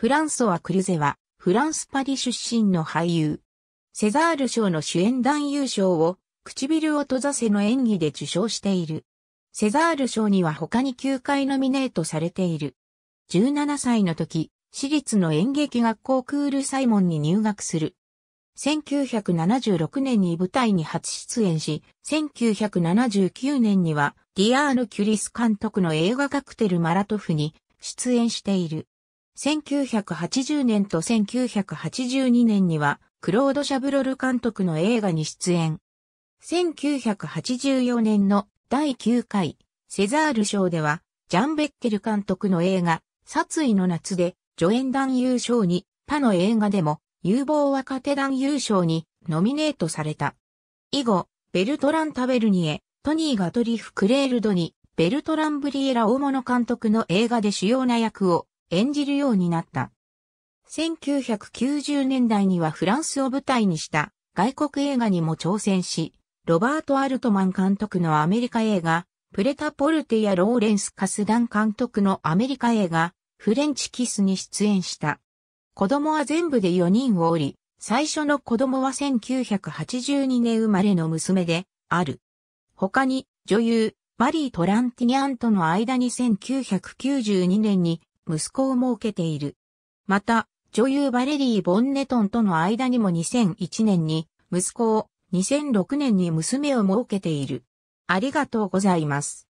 フランソワ・クルゼは、フランス・パリ出身の俳優。セザール賞の主演男優賞を、唇を閉ざせの演技で受賞している。セザール賞には他に9回ノミネートされている。17歳の時、私立の演劇学校クールサイモンに入学する。1976年に舞台に初出演し、1979年にはディアーヌ・キュリス監督の映画カクテル・マラトフに出演している。1980年と1982年には、クロード・シャブロル監督の映画に出演。1984年の第9回、セザール賞では、ジャン・ベッケル監督の映画、殺意の夏で、助演男優賞に、他の映画でも、有望若手男優賞に、ノミネートされた。以後、ベルトラン・タベルニエ、トニー・ガトリフ・クレールドに、ベルトラン・ブリエラ大物監督の映画で主要な役を演じるようになった。1990年代にはフランスを舞台にした外国映画にも挑戦し、ロバート・アルトマン監督のアメリカ映画、プレタポルテやローレンス・カスダン監督のアメリカ映画、フレンチ・キスに出演した。子供は全部で4人をおり、最初の子供は1982年生まれの娘である。他に女優、バリー・トランティニャンとの間に1992年に息子を設けている。また、女優バレリー・ボンネトンとの間にも2001年に息子を、2006年に娘を設けている。ありがとうございます。